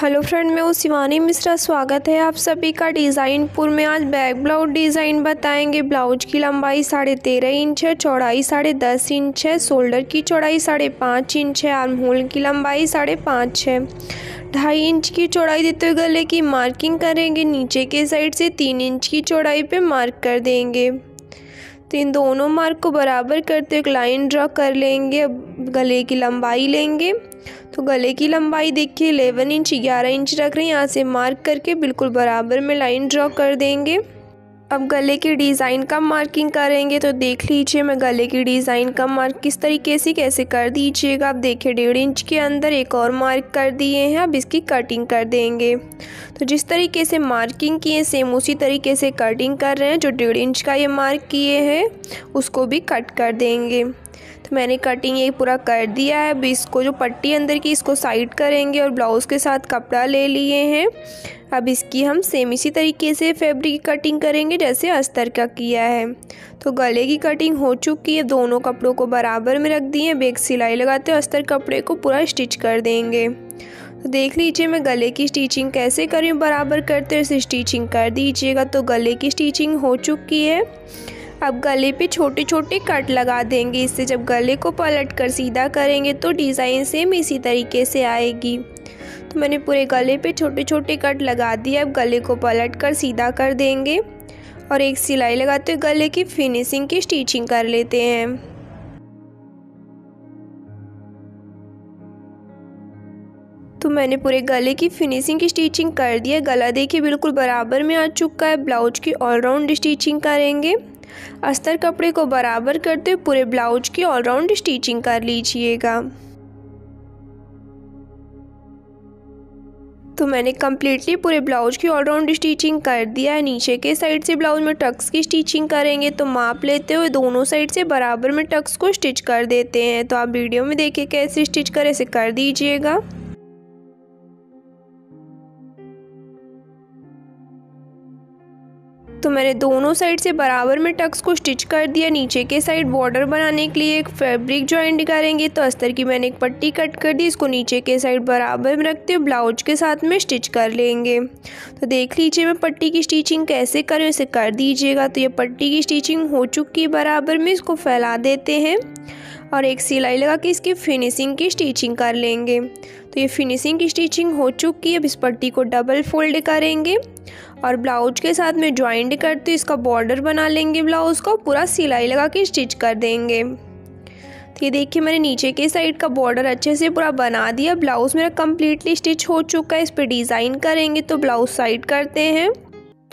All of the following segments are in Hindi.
हेलो फ्रेंड मैं शिवानी मिश्रा स्वागत है आप सभी का डिज़ाइनपुर में आज बैक ब्लाउज डिज़ाइन बताएंगे ब्लाउज की लंबाई साढ़े तेरह इंच है चौड़ाई साढ़े दस इंच है शोल्डर की चौड़ाई साढ़े पाँच इंच है आर्म होल की लंबाई साढ़े पाँच है ढाई इंच की चौड़ाई देते हुए गले की मार्किंग करेंगे नीचे के साइड से तीन इंच की चौड़ाई पर मार्क कर देंगे तो इन दोनों मार्क को बराबर करते हुए एक लाइन ड्रॉ कर लेंगे गले की लंबाई लेंगे तो गले की लंबाई देखिए इलेवन इंच ग्यारह इंच रख रहे हैं यहाँ से मार्क करके बिल्कुल बराबर में लाइन ड्रॉ कर देंगे अब गले के डिज़ाइन का मार्किंग करेंगे तो देख लीजिए मैं गले की डिज़ाइन का मार्क किस तरीके से कैसे कर दीजिएगा आप देखिए डेढ़ इंच के अंदर एक और मार्क कर दिए हैं अब इसकी कटिंग कर देंगे तो जिस तरीके से मार्किंग किए सेम उसी तरीके से कटिंग कर रहे हैं जो डेढ़ इंच का ये मार्क किए हैं उसको भी कट कर देंगे तो मैंने कटिंग ये पूरा कर दिया है अब इसको जो पट्टी अंदर की इसको साइड करेंगे और ब्लाउज़ के साथ कपड़ा ले लिए हैं अब इसकी हम सेम इसी तरीके से फैब्रिक की कटिंग करेंगे जैसे अस्तर का किया है तो गले की कटिंग हो चुकी है दोनों कपड़ों को बराबर में रख दिए बेग सिलाई लगाते हैं अस्तर कपड़े को पूरा स्टिच कर देंगे तो देख लीजिए मैं गले की स्टिचिंग कैसे करी बराबर करते हुए स्टिचिंग कर दीजिएगा तो गले की स्टिचिंग हो चुकी है अब गले पे छोटे छोटे कट लगा देंगे इससे जब गले को पलट कर सीधा करेंगे तो डिज़ाइन सेम इसी तरीके से आएगी तो मैंने पूरे गले पे छोटे छोटे कट लगा दिए अब गले को पलट कर सीधा कर देंगे और एक सिलाई लगाते हुए गले की फिनिशिंग की स्टिचिंग कर लेते हैं तो मैंने पूरे गले की फिनिशिंग की स्टिचिंग कर दी है गला देखिए बिल्कुल बराबर में आ चुका है ब्लाउज की ऑलराउंड स्टिचिंग करेंगे अस्तर कपड़े को बराबर करते पूरे ब्लाउज की ऑलराउंड स्टिचिंग कर लीजिएगा तो मैंने कम्प्लीटली पूरे ब्लाउज की ऑलराउंड स्टिचिंग कर दिया है नीचे के साइड से ब्लाउज में टक्स की स्टिचिंग करेंगे तो माप लेते हुए दोनों साइड से बराबर में टक्स को स्टिच कर देते हैं तो आप वीडियो में देखिए कैसे स्टिच करें ऐसे कर दीजिएगा तो मैंने दोनों साइड से बराबर में टक्स को स्टिच कर दिया नीचे के साइड बॉर्डर बनाने के लिए एक फैब्रिक जॉइंट करेंगे तो अस्तर की मैंने एक पट्टी कट कर दी इसको नीचे के साइड बराबर में रखते हुए ब्लाउज के साथ में स्टिच कर लेंगे तो देख लीजिए मैं पट्टी की स्टिचिंग कैसे करें इसे कर दीजिएगा तो ये पट्टी की स्टिचिंग हो चुकी है बराबर में इसको फैला देते हैं और एक सिलाई लगा के इसकी फिनिशिंग की स्टिचिंग कर लेंगे तो ये फिनिशिंग की स्टिचिंग हो चुकी है अब इस पट्टी को डबल फोल्ड करेंगे और ब्लाउज के साथ में ज्वाइंट करते इसका बॉर्डर बना लेंगे ब्लाउज को पूरा सिलाई लगा के स्टिच कर देंगे तो ये देखिए मैंने नीचे के साइड का बॉर्डर अच्छे से पूरा बना दिया ब्लाउज़ मेरा कम्प्लीटली स्टिच हो चुका है इस पर डिज़ाइन करेंगे तो ब्लाउज़ साइड करते हैं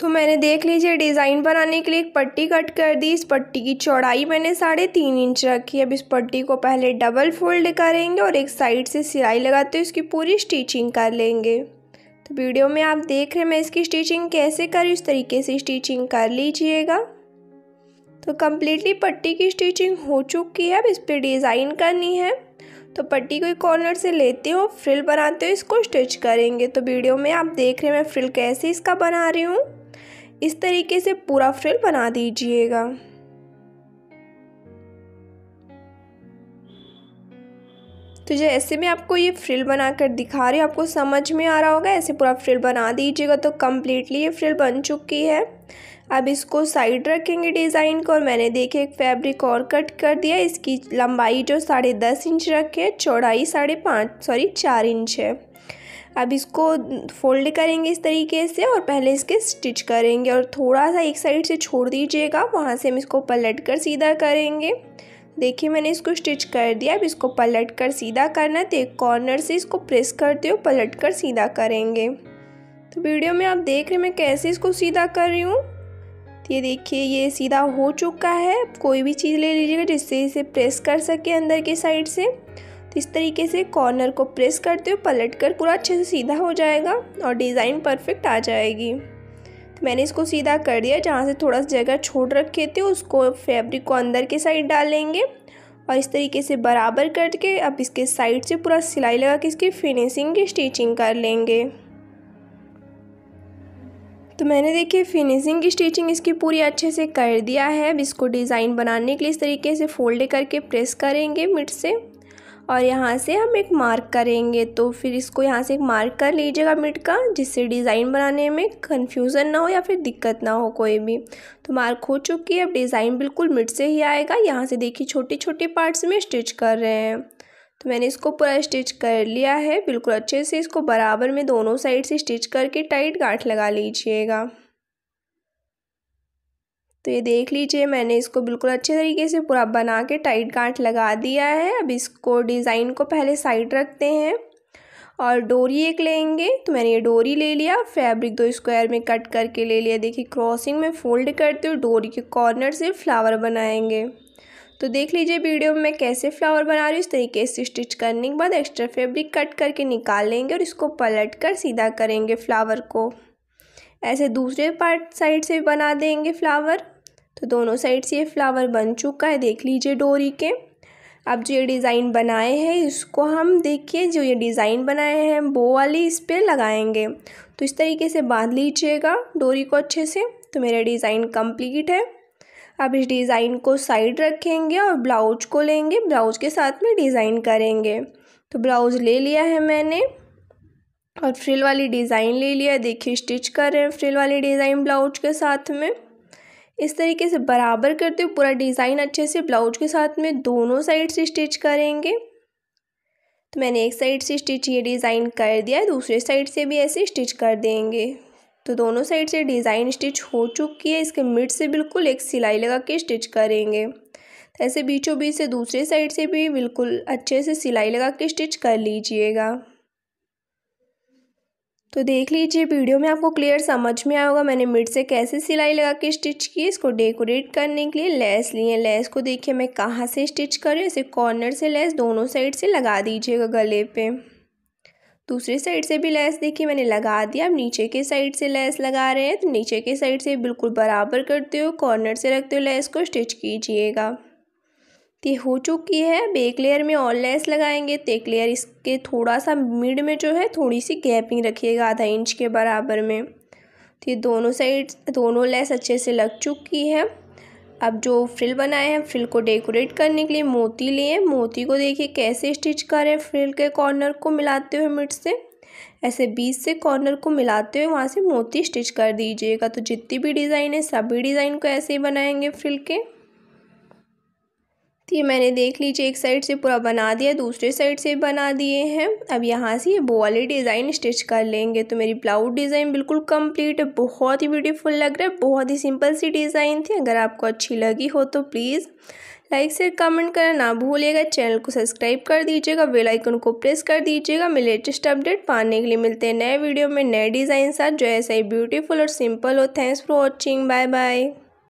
तो मैंने देख लीजिए डिज़ाइन बनाने के लिए एक पट्टी कट कर दी इस पट्टी की चौड़ाई मैंने साढ़े तीन इंच रखी अब इस पट्टी को पहले डबल फोल्ड करेंगे और एक साइड से सिलाई लगाते हुए इसकी पूरी स्टिचिंग कर लेंगे तो वीडियो में आप देख रहे हैं मैं इसकी स्टिचिंग कैसे करी इस तरीके से स्टिचिंग कर लीजिएगा तो कम्प्लीटली पट्टी की स्टिचिंग हो चुकी है अब इस पर डिज़ाइन करनी है तो पट्टी को कॉर्नर से लेते हो फ्रिल बनाते हो इसको स्टिच करेंगे तो वीडियो में आप देख रहे हैं मैं फ्रिल कैसे इसका बना रही हूँ इस तरीके से पूरा फ्रिल बना दीजिएगा तो जैसे मैं आपको ये फ्रिल बनाकर दिखा रही हूँ आपको समझ में आ रहा होगा ऐसे पूरा फ्रिल बना दीजिएगा तो कम्प्लीटली ये फ्रिल बन चुकी है अब इसको साइड रखेंगे डिज़ाइन को और मैंने देखे एक फैब्रिक और कट कर दिया इसकी लंबाई जो साढ़े दस इंच रखे चौड़ाई साढ़े पाँच सॉरी चार इंच है अब इसको फोल्ड करेंगे इस तरीके से और पहले इसके स्टिच करेंगे और थोड़ा सा एक साइड से छोड़ दीजिएगा वहाँ से हम इसको पलट कर सीधा करेंगे देखिए मैंने इसको स्टिच कर दिया अब इसको पलट कर सीधा करना है तो एक कॉर्नर से इसको प्रेस करते हुए पलट कर सीधा करेंगे तो वीडियो में आप देख रहे हैं मैं कैसे इसको सीधा कर रही हूँ तो ये देखिए ये सीधा हो चुका है कोई भी चीज़ ले लीजिएगा जिससे इसे प्रेस कर सके अंदर की साइड से इस तरीके से कॉर्नर को प्रेस करते हुए पलट कर पूरा अच्छे से सीधा हो जाएगा और डिज़ाइन परफेक्ट आ जाएगी तो मैंने इसको सीधा कर दिया जहाँ से थोड़ा सा जगह छोड़ रखे थे उसको फैब्रिक को अंदर के साइड डालेंगे और इस तरीके से बराबर करके अब इसके साइड से पूरा सिलाई लगा के इसकी फिनिशिंग की स्टिचिंग कर लेंगे तो मैंने देखिए फिनिशिंग की स्टिचिंग इसकी पूरी अच्छे से कर दिया है अब इसको डिज़ाइन बनाने के लिए इस तरीके से फोल्ड करके प्रेस करेंगे मिट से और यहाँ से हम एक मार्क करेंगे तो फिर इसको यहाँ से एक मार्क कर लीजिएगा मिट का जिससे डिज़ाइन बनाने में कन्फ्यूज़न ना हो या फिर दिक्कत ना हो कोई भी तो मार्क हो चुकी है अब डिज़ाइन बिल्कुल मिट से ही आएगा यहाँ से देखिए छोटे छोटे पार्ट्स में स्टिच कर रहे हैं तो मैंने इसको पूरा स्टिच कर लिया है बिल्कुल अच्छे से इसको बराबर में दोनों साइड से स्टिच करके टाइट गांठ लगा लीजिएगा तो ये देख लीजिए मैंने इसको बिल्कुल अच्छे तरीके से पूरा बना के टाइट गांठ लगा दिया है अब इसको डिज़ाइन को पहले साइड रखते हैं और डोरी एक लेंगे तो मैंने ये डोरी ले लिया फैब्रिक दो स्क्वायर में कट करके ले लिया देखिए क्रॉसिंग में फोल्ड करते हुए डोरी के कॉर्नर से फ्लावर बनाएंगे तो देख लीजिए वीडियो में मैं कैसे फ्लावर बना रही हूँ इस तरीके से स्टिच करने के बाद एक्स्ट्रा फैब्रिक कट करके निकाल लेंगे और इसको पलट कर सीधा करेंगे फ्लावर को ऐसे दूसरे पार्ट साइड से बना देंगे फ्लावर तो दोनों साइड से ये फ्लावर बन चुका है देख लीजिए डोरी के अब जो ये डिज़ाइन बनाए हैं इसको हम देखिए जो ये डिज़ाइन बनाए हैं बो वाली इस पर लगाएंगे तो इस तरीके से बांध लीजिएगा डोरी को अच्छे से तो मेरा डिज़ाइन कंप्लीट है अब इस डिज़ाइन को साइड रखेंगे और ब्लाउज को लेंगे ब्लाउज के साथ में डिज़ाइन करेंगे तो ब्लाउज ले लिया है मैंने और फ्रिल वाली डिज़ाइन ले लिया देखिए स्टिच कर रहे हैं फ्रिल वाली डिज़ाइन ब्लाउज के साथ में इस तरीके से बराबर करते हुए पूरा डिज़ाइन अच्छे से ब्लाउज के साथ में दोनों साइड से स्टिच करेंगे तो मैंने एक साइड से स्टिच ये डिज़ाइन कर दिया है दूसरे साइड से भी ऐसे स्टिच कर देंगे तो दोनों साइड से डिज़ाइन स्टिच हो चुकी है इसके मिड से बिल्कुल एक सिलाई लगा के स्टिच करेंगे तो ऐसे बीचों बीच से दूसरे साइड से भी बिल्कुल अच्छे से सिलाई लगा के स्टिच कर लीजिएगा तो देख लीजिए वीडियो में आपको क्लियर समझ में आया होगा मैंने मिड से कैसे सिलाई लगा के स्टिच की इसको डेकोरेट करने के लिए लेस लिए लेस को देखिए मैं कहाँ से स्टिच कर रही हूँ इसे कॉर्नर से लेस दोनों साइड से लगा दीजिएगा गले पे दूसरी साइड से भी लेस देखिए मैंने लगा दिया अब नीचे के साइड से लेस लगा रहे हैं तो नीचे के साइड से बिल्कुल बराबर करते हो कॉर्नर से रखते हो लेस को स्टिच कीजिएगा ये हो चुकी है अब एक लेयर में और लेस लगाएंगे तो एक लेयर इसके थोड़ा सा मिड में जो है थोड़ी सी गैपिंग रखिएगा आधा इंच के बराबर में तो ये दोनों साइड दोनों लेस अच्छे से लग चुकी है अब जो फ्रिल बनाए हैं फ्रिल को डेकोरेट करने के लिए मोती लिए मोती को देखिए कैसे स्टिच करें फ्रिल के कॉर्नर को मिलाते हुए मिड से ऐसे बीच से कॉर्नर को मिलाते हुए वहाँ से मोती स्टिच कर दीजिएगा तो जितनी भी डिज़ाइन है सभी डिज़ाइन को ऐसे ही बनाएंगे फ्रिल के तो ये मैंने देख लीजिए एक साइड से पूरा बना दिया दूसरे साइड से बना दिए हैं अब यहाँ से ये बो वाले डिज़ाइन स्टिच कर लेंगे तो मेरी ब्लाउज डिज़ाइन बिल्कुल कंप्लीट है बहुत ही ब्यूटीफुल लग रहा है बहुत ही सिंपल सी डिज़ाइन थी अगर आपको अच्छी लगी हो तो प्लीज़ लाइक से कमेंट करना ना भूलिएगा चैनल को सब्सक्राइब कर दीजिएगा बेल आइकन को प्रेस कर दीजिएगा मैं लेटेस्ट अपडेट पाने के लिए मिलते हैं नए वीडियो में नए डिज़ाइन साथ जो ऐसा ही ब्यूटीफुल और सिंपल हो thanks for watching bye bye